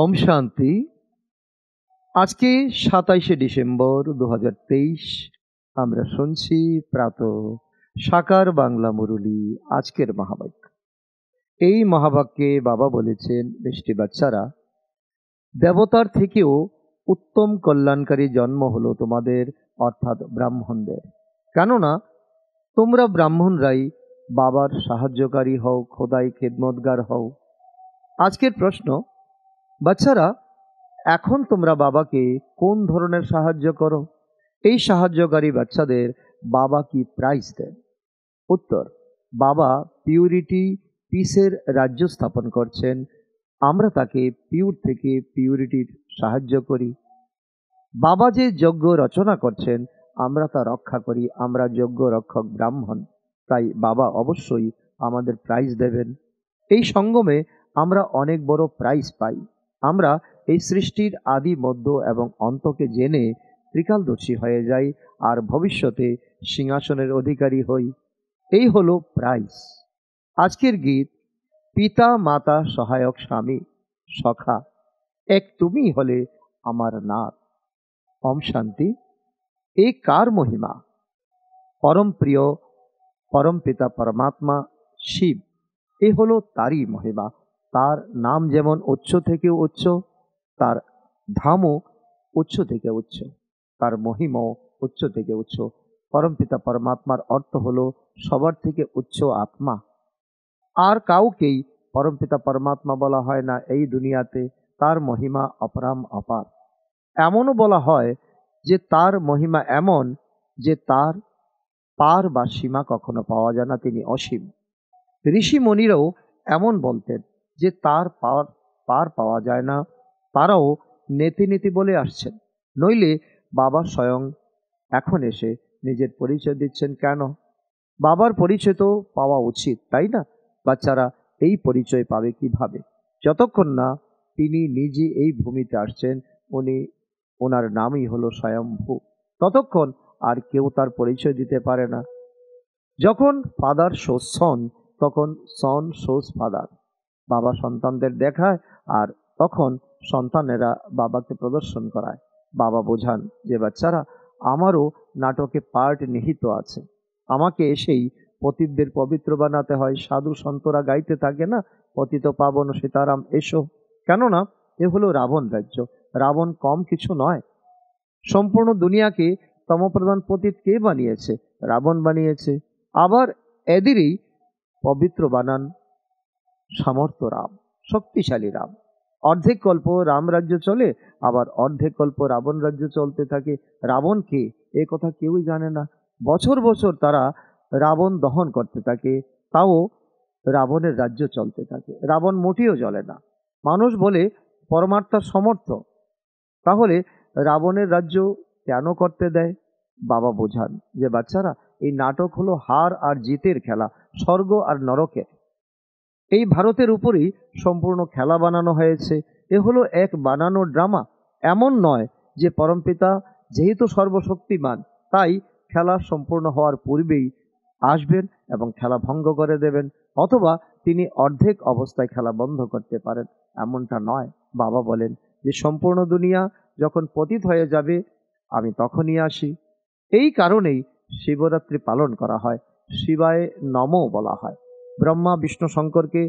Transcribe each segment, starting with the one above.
ওম শান্তি আজকে সাতাইশে ডিসেম্বর দু আমরা শুনছি প্রাত সাকার বাংলা মুরুলি আজকের মহাবাক্য এই মহাবাক্যে বাবা বলেছেন মিষ্টি বাচ্চারা দেবতার থেকেও উত্তম কল্যাণকারী জন্ম হলো তোমাদের অর্থাৎ ব্রাহ্মণদের কেননা তোমরা ব্রাহ্মণরাই বাবার সাহায্যকারী হও খোদাই খেদমতগার হও আজকের প্রশ্ন বাচ্চারা এখন তোমরা বাবাকে কোন ধরনের সাহায্য করো এই সাহায্যকারী বাচ্চাদের বাবা কি প্রাইজ দেন উত্তর বাবা পিউরিটি পিসের রাজ্য স্থাপন করছেন আমরা তাকে পিউর থেকে পিউরিটির সাহায্য করি বাবা যে যজ্ঞ রচনা করছেন আমরা তা রক্ষা করি আমরা যজ্ঞ রক্ষক ব্রাহ্মণ তাই বাবা অবশ্যই আমাদের প্রাইজ দেবেন এই সঙ্গমে আমরা অনেক বড় প্রাইজ পাই আমরা এই সৃষ্টির আদি মধ্য এবং অন্তকে জেনে ত্রিকালদর্শী হয়ে যাই আর ভবিষ্যতে সিংহাসনের অধিকারী হই এই হলো প্রাইস আজকের গীত পিতা মাতা সহায়ক স্বামী সখা এক তুমি হলে আমার নাথ অম শান্তি এ কার মহিমা পরম প্রিয় পরম পিতা পরমাত্মা শিব এ হলো তারই মহিমা তার নাম যেমন উচ্চ থেকে উচ্চ তার ধামও উচ্চ থেকে উচ্চ তার মহিমাও উচ্চ থেকে উচ্চ পিতা পরমাত্মার অর্থ হল সবার থেকে উচ্চ আত্মা আর কাউকেই পিতা পরমাত্মা বলা হয় না এই দুনিয়াতে তার মহিমা অপরাম অপার এমনও বলা হয় যে তার মহিমা এমন যে তার পার বা সীমা কখনো পাওয়া যায় না তিনি অসীম ঋষি মনিরও এমন বলতেন যে তার পার পাওয়া যায় না তারাও নেতি নেতি বলে আসছেন নইলে বাবা স্বয়ং এখন এসে নিজের পরিচয় দিচ্ছেন কেন বাবার পরিচয় তো পাওয়া উচিত তাই না বাচ্চারা এই পরিচয় পাবে কিভাবে যতক্ষণ না তিনি নিজে এই ভূমিতে আসছেন উনি ওনার নামই হলো স্বয়ম্ভু ততক্ষণ আর কেউ তার পরিচয় দিতে পারে না যখন ফাদার শোষ সন তখন সন শোষ ফাদার বাবা সন্তানদের দেখায় আর তখন সন্তানেরা বাবাকে প্রদর্শন করায় বাবা বোঝান যে বাচ্চারা আমারও নাটকে পার্ট নিহিত আছে আমাকে এসেই পতিতদের পবিত্র বানাতে হয় সাধু সন্তরা গাইতে থাকে না পতিত পাবন সীতারাম এসো কেননা এ হলো রাবণ রাজ্য রাবণ কম কিছু নয় সম্পূর্ণ দুনিয়াকে তমপ্রধান পতিত কে বানিয়েছে রাবণ বানিয়েছে আবার এদেরই পবিত্র বানান সামর্থ্য রাম শক্তিশালী রাম অর্ধেক কল্প রাম রাজ্য চলে আবার অর্ধেক কল্প রাবণ রাজ্য চলতে থাকে রাবণকে এ কথা কেউই জানে না বছর বছর তারা রাবণ দহন করতে থাকে তাও রাবণের রাজ্য চলতে থাকে রাবণ মোটেও জ্বলে না মানুষ বলে পরমাত্মার সমর্থ তাহলে রাবণের রাজ্য কেন করতে দেয় বাবা বোঝান যে বাচ্চারা এই নাটক হলো হার আর জিতের খেলা স্বর্গ আর নরকে এই ভারতের উপরেই সম্পূর্ণ খেলা বানানো হয়েছে এ হলো এক বানানো ড্রামা এমন নয় যে পরমপিতা যেহেতু সর্বশক্তিমান তাই খেলা সম্পূর্ণ হওয়ার পূর্বেই আসবেন এবং খেলা ভঙ্গ করে দেবেন অথবা তিনি অর্ধেক অবস্থায় খেলা বন্ধ করতে পারেন এমনটা নয় বাবা বলেন যে সম্পূর্ণ দুনিয়া যখন পতিত হয়ে যাবে আমি তখনই আসি এই কারণেই শিবরাত্রি পালন করা হয় শিবায় নম বলা হয় ব্রহ্মা বিষ্ণু শঙ্করকে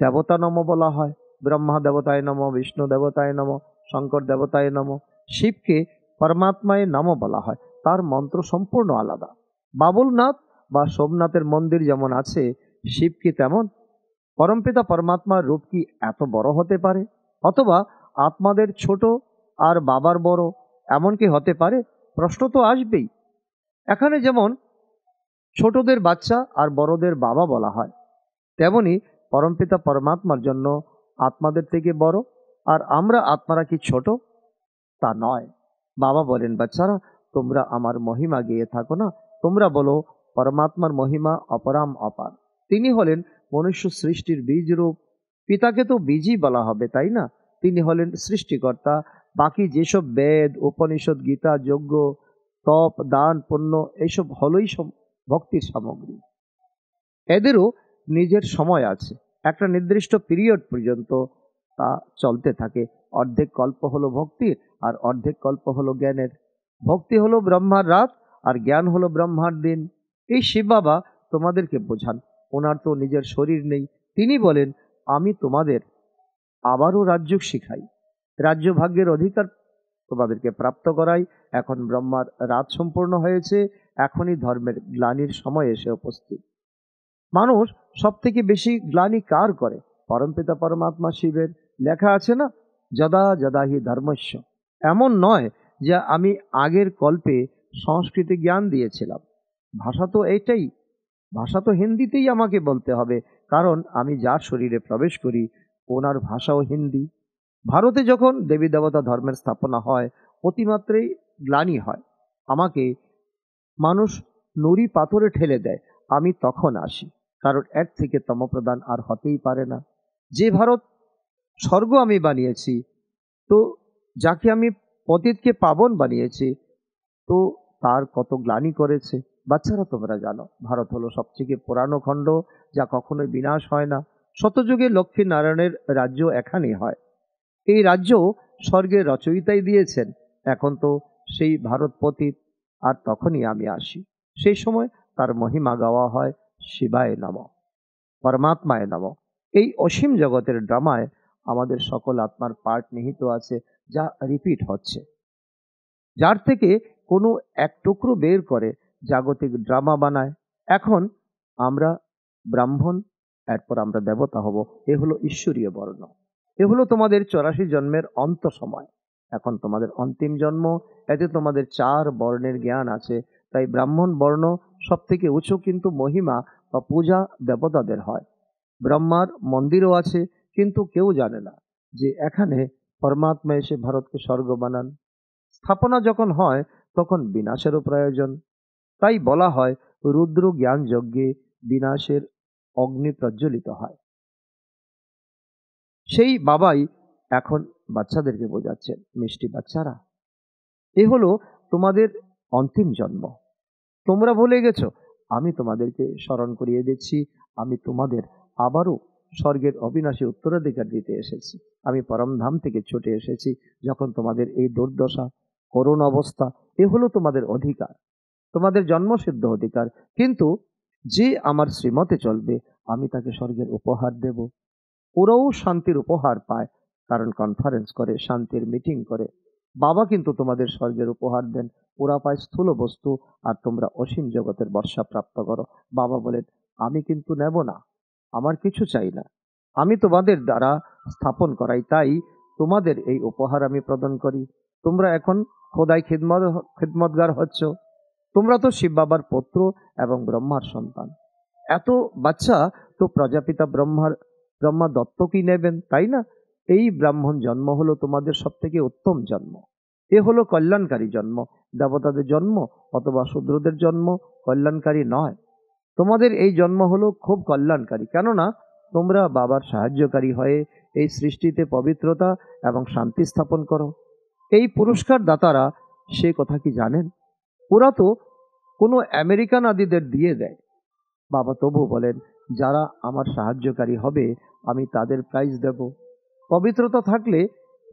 দেবতা নম বলা হয় ব্রহ্মা দেবতায় নম বিষ্ণু দেবতায় নম শঙ্কর দেবতায় নম শিবকে পরমাত্মায় নম বলা হয় তার মন্ত্র সম্পূর্ণ আলাদা বাবুলনাথ বা সোমনাথের মন্দির যেমন আছে শিবকে তেমন পরমপিতা পরমাত্মার রূপ কি এত বড় হতে পারে অথবা আত্মাদের ছোট আর বাবার বড় এমন কি হতে পারে প্রশ্ন তো আসবেই এখানে যেমন ছোটদের বাচ্চা আর বড়দের বাবা বলা হয় তেমনি পরমপিতা পরমাত্মার জন্য আত্মাদের থেকে বড় আর আমরা আত্মারা কি ছোট তা নয় বাবা বলেন বাচ্চারা তোমরা আমার মহিমা গিয়ে থাকো না তোমরা বলো পরমাত্মার মহিমা অপরাম অপার তিনি হলেন মনুষ্য সৃষ্টির বীজ রূপ পিতাকে তো বীজই বলা হবে তাই না তিনি হলেন সৃষ্টিকর্তা বাকি যেসব বেদ উপনিষদ গীতা যজ্ঞ তপ দান পণ্য এসব হলোই ভক্তির সামগ্রী এদেরও নিজের সময় আছে একটা নির্দিষ্ট পিরিয়ড পর্যন্ত তা চলতে থাকে অর্ধেক কল্প হলো ভক্তির আর অর্ধেক কল্প হলো জ্ঞানের ভক্তি হলো ব্রহ্মার রাত আর জ্ঞান হলো ব্রহ্মার দিন এই শিব বাবা তোমাদেরকে বোঝান ওনার তো নিজের শরীর নেই তিনি বলেন আমি তোমাদের আবারও রাজ্য শিখাই রাজ্য ভাগ্যের অধিকার তোমাদেরকে প্রাপ্ত করাই এখন ব্রহ্মার রাত সম্পূর্ণ হয়েছে এখনই ধর্মের গ্লানির সময় এসে উপস্থিত মানুষ সব থেকে বেশি গ্লানি কার করে পরমপিতা পরমাত্মা শিবের লেখা আছে না যদা যদা হি ধর্মস্য এমন নয় যে আমি আগের কল্পে সংস্কৃতি জ্ঞান দিয়েছিলাম ভাষা তো এইটাই ভাষা তো হিন্দিতেই আমাকে বলতে হবে কারণ আমি যার শরীরে প্রবেশ করি ওনার ভাষাও হিন্দি ভারতে যখন দেবী দেবতা ধর্মের স্থাপনা হয় অতিমাত্রেই গ্লানি হয় আমাকে মানুষ নুড়ি পাথরে ঠেলে দেয় আমি তখন আসি কারণ এক থেকে তমপ্রদান আর হতেই পারে না যে ভারত স্বর্গ আমি বানিয়েছি তো যাকে আমি পতিতকে পাবন বানিয়েছি তো তার কত গ্লানি করেছে বাচ্চারা তোমরা জানো ভারত হলো সবথেকে পুরানো খণ্ড যা কখনোই বিনাশ হয় না শতযুগে লক্ষ্মীনারায়ণের রাজ্য এখানেই হয় এই রাজ্য স্বর্গের রচয়িতাই দিয়েছেন এখন তো সেই ভারত পতিত আর তখনই আমি আসি সেই সময় তার মহিমা গাওয়া হয় শিবায় নম পরমাত্মায় নম এই অসীম জগতের ড্রামায় আমাদের সকল আত্মার পার্ট নিহিত আছে যা রিপিট হচ্ছে যার থেকে কোনো এক টুকরো বের করে জাগতিক ড্রামা বানায় এখন আমরা ব্রাহ্মণ এরপর আমরা দেবতা হব এ হলো ঈশ্বরীয় বর্ণ এ হলো তোমাদের চৌরাশি জন্মের অন্ত সময় এখন তোমাদের অন্তিম জন্ম এতে তোমাদের চার বর্ণের জ্ঞান আছে তাই ব্রাহ্মণ বর্ণ সব থেকে উঁচু কিন্তু মহিমা বা পূজা দেবতাদের হয় ব্রহ্মার মন্দিরও আছে কিন্তু কেউ জানে না যে এখানে পরমাত্মা এসে ভারতকে স্বর্গ বানান স্থাপনা যখন হয় তখন বিনাশেরও প্রয়োজন তাই বলা হয় রুদ্র জ্ঞান যজ্ঞে বিনাশের অগ্নি প্রজ্বলিত হয় সেই বাবাই এখন বাচ্চাদেরকে বোঝাচ্ছেন মিষ্টি বাচ্চারা এ হলো তোমাদের অন্তিম জন্ম তোমরা ভুলে গেছ আমি তোমাদেরকে স্মরণ করিয়ে দিচ্ছি আমি তোমাদের আবারও স্বর্গের অবিনাশী উত্তরাধিকার দিতে এসেছি আমি পরমধাম থেকে ছুটে এসেছি যখন তোমাদের এই দুর্দশা করুণ অবস্থা এ হলো তোমাদের অধিকার তোমাদের জন্মসিদ্ধ অধিকার কিন্তু যে আমার শ্রীমতে চলবে আমি তাকে স্বর্গের উপহার দেব ওরাও শান্তির উপহার পায় কারণ কনফারেন্স করে শান্তির মিটিং করে বাবা কিন্তু তোমাদের স্বর্গের উপহার দেন ওরা পায় স্থূল বস্তু আর তোমরা অসীম জগতের বর্ষা প্রাপ্ত করো বাবা বলেন আমি কিন্তু নেব না আমার কিছু চাই না আমি তোমাদের দ্বারা স্থাপন করাই তাই তোমাদের এই উপহার আমি প্রদান করি তোমরা এখন খোদাই খিদমত খিদমতগার হচ্ছ তোমরা তো শিব বাবার পুত্র এবং ব্রহ্মার সন্তান এত বাচ্চা তো প্রজাপিতা ব্রহ্মার ব্রহ্মা দত্তকই নেবেন তাই না এই ব্রাহ্মণ জন্ম হলো তোমাদের সব থেকে উত্তম জন্ম এ হলো কল্যাণকারী জন্ম দেবতাদের জন্ম অথবা শূদ্রদের জন্ম কল্যাণকারী নয় তোমাদের এই জন্ম হলো খুব কল্যাণকারী কেননা তোমরা বাবার সাহায্যকারী হয়ে এই সৃষ্টিতে পবিত্রতা এবং শান্তি স্থাপন করো এই পুরস্কার দাতারা সে কথা কি জানেন ওরা তো কোনো আমেরিকান আদিদের দিয়ে দেয় বাবা তবু বলেন যারা আমার সাহায্যকারী হবে আমি তাদের প্রাইজ দেবো পবিত্রতা থাকলে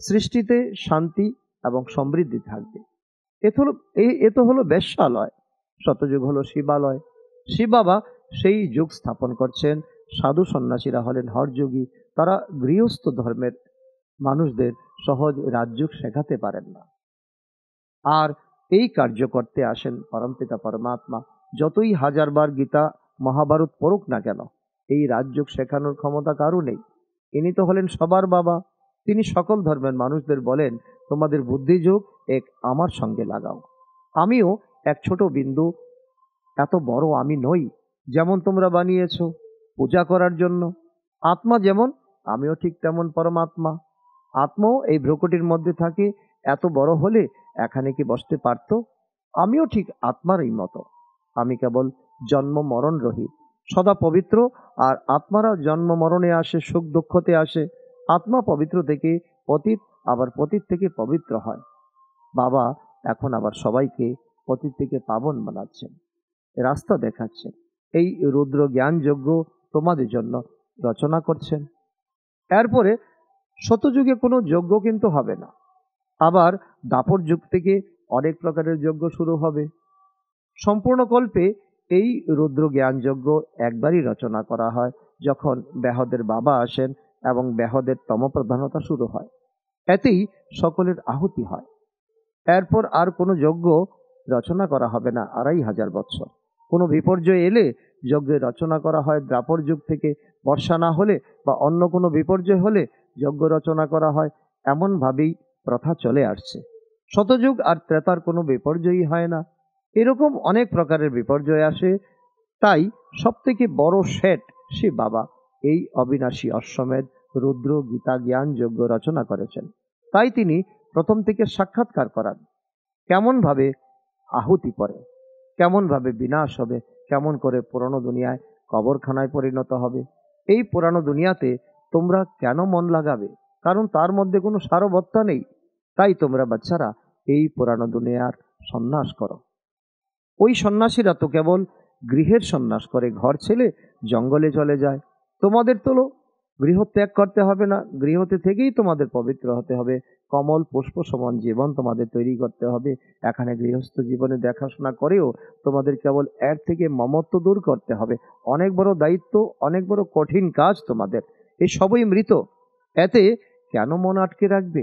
সৃষ্টিতে শান্তি এবং সমৃদ্ধি থাকবে এ তো হলো বেশ্যালয় শতযুগ হলো শিবালয় শিব বাবা সেই যুগ স্থাপন করছেন সাধু সন্ন্যাসীরা হলেন হরযোগী তারা গৃহস্থ ধর্মের মানুষদের সহজ রাজযোগ শেখাতে পারেন না আর এই কার্য করতে আসেন পরমপিতা পরমাত্মা যতই হাজারবার গীতা মহাভারত পড়ুক না কেন এই রাজযোগ শেখানোর ক্ষমতা কারও নেই ইনি তো হলেন সবার বাবা তিনি সকল ধর্মের মানুষদের বলেন তোমাদের বুদ্ধিযোগ এক আমার সঙ্গে লাগাও আমিও এক ছোট বিন্দু এত বড় আমি নই যেমন তোমরা বানিয়েছ পূজা করার জন্য আত্মা যেমন আমিও ঠিক তেমন পরমাত্মা আত্মাও এই ভ্রকটির মধ্যে থাকে এত বড় হলে এখানে কি বসতে পারত আমিও ঠিক আত্মারই মতো আমি কেবল জন্ম মরণ রহিত সদা পবিত্র আর আত্মারা জন্ম মরণে আসে সুখ দুঃখতে আসে আত্মা পবিত্র থেকে পতীত আবার পতীত থেকে পবিত্র হয় বাবা এখন আবার সবাইকে পতীত থেকে পাবন বানাচ্ছেন রাস্তা দেখাচ্ছেন এই রুদ্র জ্ঞানযোগ্য তোমাদের জন্য রচনা করছেন এরপরে শতযুগে কোনো যজ্ঞ কিন্তু হবে না আবার দাপর যুগ থেকে অনেক প্রকারের যজ্ঞ শুরু হবে সম্পূর্ণ কল্পে এই রুদ্র জ্ঞানযজ্ঞ একবারই রচনা করা হয় যখন ব্যাহদের বাবা আসেন এবং ব্যাহদের তমপ্রধানতা শুরু হয় এতেই সকলের আহুতি হয় এরপর আর কোনো যজ্ঞ রচনা করা হবে না আড়াই হাজার বছর কোনো বিপর্যয় এলে যজ্ঞে রচনা করা হয় দ্রাপর যুগ থেকে বর্ষা না হলে বা অন্য কোনো বিপর্যয় হলে যজ্ঞ রচনা করা হয় এমনভাবেই প্রথা চলে আসছে শতযুগ আর ত্রেতার কোনো বিপর্যয়ই হয় না এরকম অনেক প্রকারের বিপর্যয় আসে তাই সবথেকে বড় শেঠ সে বাবা এই অবিনাশী অশ্বমেধ রুদ্র গীতা জ্ঞান যোগ্য রচনা করেছেন তাই তিনি প্রথম থেকে সাক্ষাৎকার করান কেমনভাবে আহুতি পড়ে কেমনভাবে বিনাশ হবে কেমন করে পুরনো দুনিয়ায় কবরখানায় পরিণত হবে এই পুরানো দুনিয়াতে তোমরা কেন মন লাগাবে কারণ তার মধ্যে কোনো সারবত্তা নেই তাই তোমরা বাচ্চারা এই পুরানো দুনিয়ার সন্ন্যাস করো ওই সন্ন্যাসীরা তো কেবল গৃহের সন্ন্যাস করে ঘর ছেলে জঙ্গলে চলে যায় তোমাদের তো গৃহ ত্যাগ করতে হবে না গৃহতে থেকেই তোমাদের পবিত্র হতে হবে কমল পুষ্প সমান জীবন তোমাদের তৈরি করতে হবে এখানে গৃহস্থ জীবনে দেখাশোনা করেও তোমাদের কেবল এর থেকে মমত্ব দূর করতে হবে অনেক বড় দায়িত্ব অনেক বড় কঠিন কাজ তোমাদের এ সবই মৃত এতে কেন মন আটকে রাখবে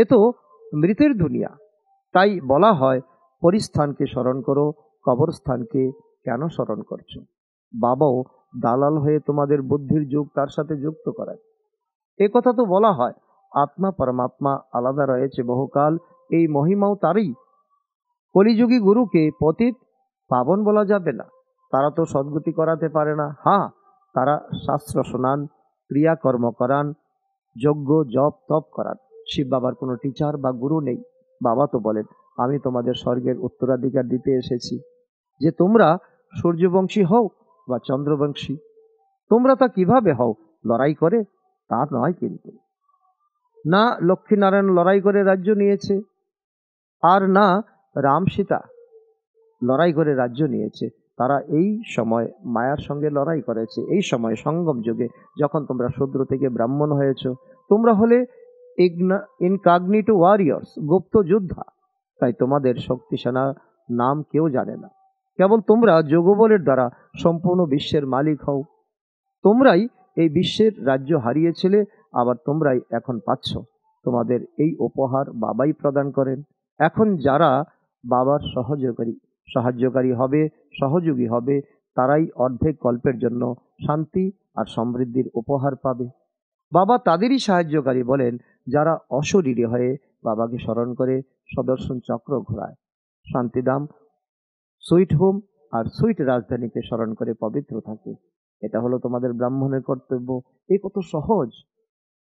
এ তো মৃতের দুনিয়া তাই বলা হয় পরিস্থানকে স্মরণ করো কবরস্থানকে কেন স্মরণ করছো বাবাও দালাল হয়ে তোমাদের বুদ্ধির যুগ তার সাথে যুক্ত করেন এ কথা তো বলা হয় আত্মা পরমাত্মা আলাদা রয়েছে বহুকাল এই মহিমাও তারই কলিযুগী গুরুকে পতিত পাবন বলা যাবে না তারা তো সদ্গতি করাতে পারে না হ্যাঁ তারা শাস্ত্র শোনান ক্রিয়াকর্ম করান যজ্ঞ জপ তপ করান শিব বাবার কোনো টিচার বা গুরু নেই বাবা তো বলেন আমি তোমাদের স্বর্গের উত্তরাধিকার দিতে এসেছি যে তোমরা সূর্যবংশী হও বা চন্দ্রবংশী তোমরা তা কিভাবে হও লড়াই করে তা নয় কিন্তু না লক্ষ্মীনারায়ণ লড়াই করে রাজ্য নিয়েছে আর না রাম সীতা লড়াই করে রাজ্য নিয়েছে তারা এই সময় মায়ার সঙ্গে লড়াই করেছে এই সময় সঙ্গম যুগে যখন তোমরা শূদ্র থেকে ব্রাহ্মণ হয়েছ তোমরা হলে ইনকাগনিটো ওয়ারিয়র্স গুপ্ত যোদ্ধা তাই তোমাদের শক্তিসেনা নাম কেউ জানে না কেবল তোমরা যোগবলের দ্বারা সম্পূর্ণ বিশ্বের মালিক হও তোমরাই এই বিশ্বের রাজ্য হারিয়েছিলে আবার তোমরাই এখন পাচ্ছ তোমাদের এই উপহার বাবাই প্রদান করেন এখন যারা বাবার সহযোগী সাহায্যকারী হবে সহযোগী হবে তারাই অর্ধেক গল্পের জন্য শান্তি আর সমৃদ্ধির উপহার পাবে বাবা তাদেরই সাহায্যকারী বলেন যারা অশরীরী হয়ে বাবাকে স্মরণ করে সদর্শন চক্র ঘোরায় শান্তিধাম সুইট হোম আর সুইট রাজধানীকে স্মরণ করে পবিত্র থাকে এটা হলো তোমাদের ব্রাহ্মণের কর্তব্য এ কত সহজ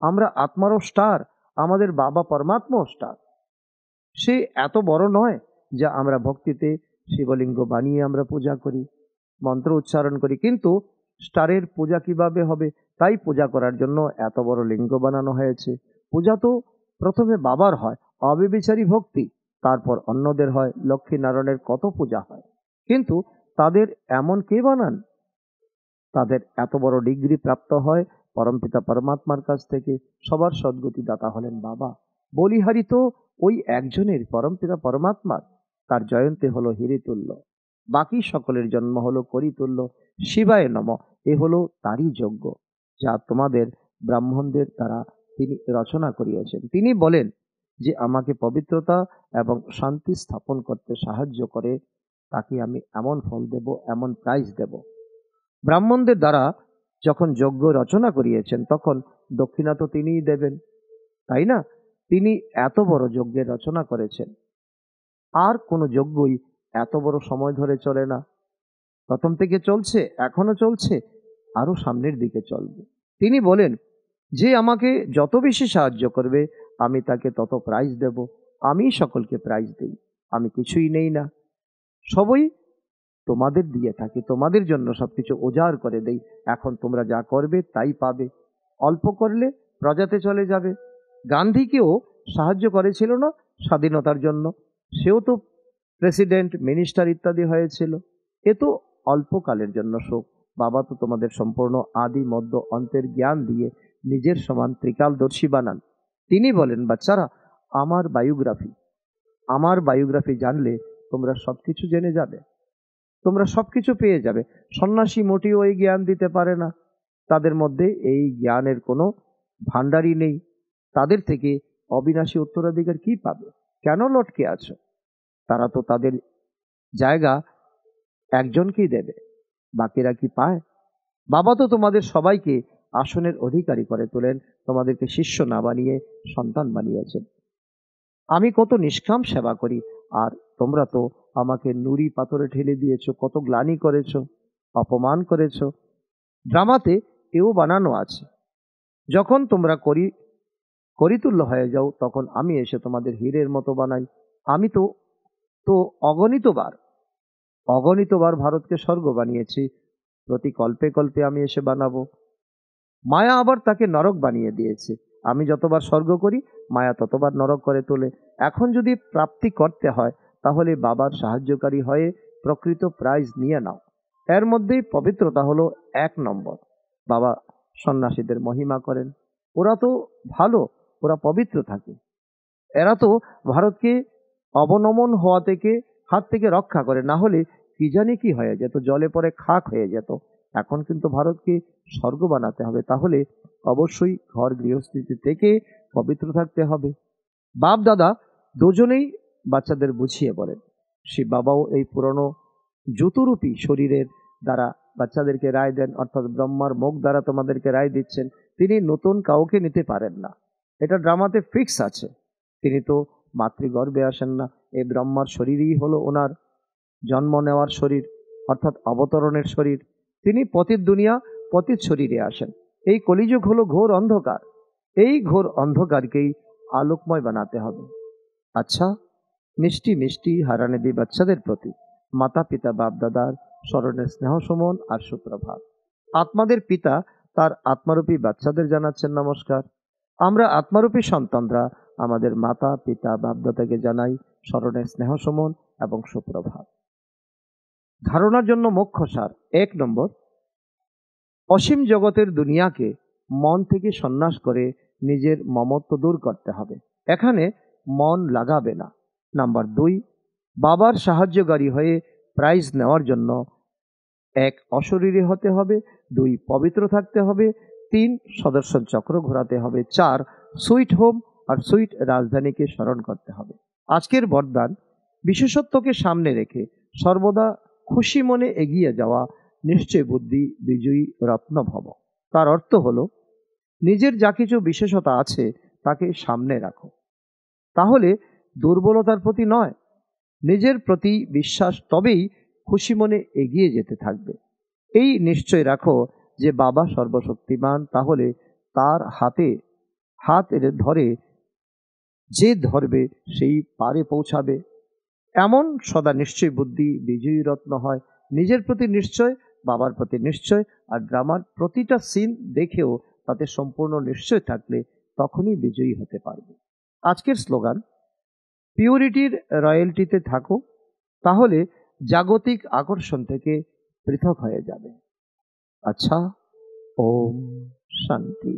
আমরা আত্মারও স্টার আমাদের বাবা পরমাত্ম স্টার সে এত বড় নয় যা আমরা ভক্তিতে শিবলিঙ্গ বানিয়ে আমরা পূজা করি মন্ত্র উচ্চারণ করি কিন্তু স্টারের পূজা কিভাবে হবে তাই পূজা করার জন্য এত বড় লিঙ্গ বানানো হয়েছে পূজা তো প্রথমে বাবার হয় অবিবিচারী ভক্তি তারপর অন্যদের হয় লক্ষ্মীনারায়ণের কত পূজা হয় কিন্তু তাদের এমন কে বানান তাদের এত বড় ডিগ্রি প্রাপ্ত হয় পরমপিতা পরমাত্মার কাছ থেকে সবার সদ্গতি দাতা হলেন বাবা বলিহারি তো ওই একজনের পরমপিতা পরমাত্মার তার জয়ন্তী হলো তুল্য বাকি সকলের জন্ম হলো করিতুল্য শিবায় নম এ হলো তারই যোগ্য যা তোমাদের ব্রাহ্মণদের দ্বারা তিনি রচনা করিয়াছেন তিনি বলেন যে আমাকে পবিত্রতা এবং শান্তি স্থাপন করতে সাহায্য করে তাকে আমি এমন ফল দেব এমন প্রাইজ দেব ব্রাহ্মণদের দ্বারা যখন যজ্ঞ রচনা করিয়েছেন তখন দক্ষিণা তো তিনিই দেবেন তাই না তিনি এত বড় যজ্ঞের রচনা করেছেন আর কোনো যজ্ঞই এত বড় সময় ধরে চলে না প্রথম থেকে চলছে এখনো চলছে আরও সামনের দিকে চলবে তিনি বলেন যে আমাকে যত বেশি সাহায্য করবে আমি তাকে তত প্রাইজ দেব আমি সকলকে প্রাইজ দিই আমি কিছুই নেই না সবই তোমাদের দিয়ে থাকি তোমাদের জন্য সব কিছু ওজাড় করে দেই এখন তোমরা যা করবে তাই পাবে অল্প করলে প্রজাতে চলে যাবে গান্ধীকেও সাহায্য করেছিল না স্বাধীনতার জন্য সেও তো প্রেসিডেন্ট মিনিস্টার ইত্যাদি হয়েছিল এ তো অল্পকালের জন্য শোক বাবা তো তোমাদের সম্পূর্ণ আদি মধ্য অন্তের জ্ঞান দিয়ে নিজের সমান ত্রিকালদর্শী বানান তিনি বলেন বাচ্চারা আমার বায়োগ্রাফি আমার বায়োগ্রাফি জানলে তোমরা সব কিছু জেনে যাবে তোমরা সব কিছু পেয়ে যাবে সন্ন্যাসী মোটেও এই জ্ঞান দিতে পারে না তাদের মধ্যে এই জ্ঞানের কোনো ভাণ্ডারই নেই তাদের থেকে অবিনাশী উত্তরাধিকার কি পাবে কেন লটকে আছো তারা তো তাদের জায়গা একজনকেই দেবে বাকিরা কি পায় বাবা তো তোমাদের সবাইকে আসনের অধিকারী করে তোলেন তোমাদেরকে শিষ্য না বানিয়ে সন্তান বানিয়েছেন আমি কত নিষ্কাম সেবা করি আর তোমরা তো আমাকে নুড়ি পাথরে ঠেলে দিয়েছ কত গ্লানি করেছ অপমান করেছ ড্রামাতে এও বানানো আছে যখন তোমরা করি করিতুল্য হয়ে যাও তখন আমি এসে তোমাদের হীরের মতো বানাই আমি তো তো অগণিতবার অগণিতবার ভারতকে স্বর্গ বানিয়েছি প্রতি কল্পে কল্পে আমি এসে বানাবো মায়া আবার তাকে নরক বানিয়ে দিয়েছে আমি যতবার স্বর্গ করি মায়া ততবার নরক করে তোলে এখন যদি প্রাপ্তি করতে হয় তাহলে বাবার সাহায্যকারী হয়ে প্রকৃত প্রাইজ নিয়ে নাও এর মধ্যেই পবিত্রতা হলো এক নম্বর বাবা সন্ন্যাসীদের মহিমা করেন ওরা তো ভালো ওরা পবিত্র থাকে এরা তো ভারতকে অবনমন হওয়া থেকে হাত থেকে রক্ষা করে না হলে কি জানি কি হয়ে যেত জলে পরে খাক হয়ে যেত এখন কিন্তু ভারতকে স্বর্গ বানাতে হবে তাহলে অবশ্যই ঘর গৃহস্থিতি থেকে পবিত্র থাকতে হবে বাপ দাদা দুজনেই বাচ্চাদের বুঝিয়ে বলেন সে বাবাও এই পুরনো জুতুরূপী শরীরের দ্বারা বাচ্চাদেরকে রায় দেন অর্থাৎ ব্রহ্মার মুখ দ্বারা তোমাদেরকে রায় দিচ্ছেন তিনি নতুন কাউকে নিতে পারেন না এটা ড্রামাতে ফিক্স আছে তিনি তো মাতৃগর্ভে আসেন না এই ব্রহ্মার শরীরই হলো ওনার জন্ম নেওয়ার শরীর অর্থাৎ অবতরণের শরীর তিনি পতিত দুনিয়া পতির শরীরে আসেন এই কলিযুগ হলো ঘোর অন্ধকার এই ঘোর অন্ধকারকেই আলোকময় বানাতে হবে আচ্ছা মিষ্টি মিষ্টি হারানেদি বাচ্চাদের প্রতি মাতা পিতা বাপ দাদার স্মরণে স্নেহ সমন আর সুপ্রভাত আত্মাদের পিতা তার আত্মারূপী বাচ্চাদের জানাচ্ছেন নমস্কার আমরা আত্মারূপী সন্তানরা আমাদের মাতা পিতা বাপদাতাকে জানাই স্মরণে স্নেহ সমন এবং সুপ্রভাত ধারণার জন্য মুখ্য সার এক নম্বর অসীম জগতের দুনিয়াকে মন থেকে সন্ন্যাস করে নিজের মমত্ব দূর করতে হবে এখানে মন লাগাবে না নাম্বার দুই বাবার সাহায্যকারী হয়ে প্রাইজ নেওয়ার জন্য এক অশরীরে হতে হবে দুই পবিত্র থাকতে হবে তিন সদর্শন চক্র ঘোরাতে হবে চার সুইট হোম আর সুইট রাজধানীকে স্মরণ করতে হবে আজকের বরদান বিশেষত্বকে সামনে রেখে সর্বদা খুশি মনে এগিয়ে যাওয়া নিশ্চয় বুদ্ধি বিজয়ী রত্ন ভব তার অর্থ হল নিজের যা কিছু বিশেষতা আছে তাকে সামনে রাখো তাহলে দুর্বলতার প্রতি নয় নিজের প্রতি বিশ্বাস তবেই খুশি মনে এগিয়ে যেতে থাকবে এই নিশ্চয় রাখো যে বাবা সর্বশক্তিমান তাহলে তার হাতে হাত এর ধরে যে ধরবে সেই পারে পৌঁছাবে এমন সদা নিশ্চয় বুদ্ধি বিজয়ী রত্ন হয় নিজের প্রতি নিশ্চয় বাবার প্রতি নিশ্চয় আর ড্রামার প্রতিটা সিন দেখেও তাতে সম্পূর্ণ নিশ্চয় থাকলে তখনই বিজয়ী হতে পারবে আজকের স্লোগান পিউরিটির রয়্যালটিতে থাকো তাহলে জাগতিক আকর্ষণ থেকে পৃথক হয়ে যাবে আচ্ছা ওম শান্তি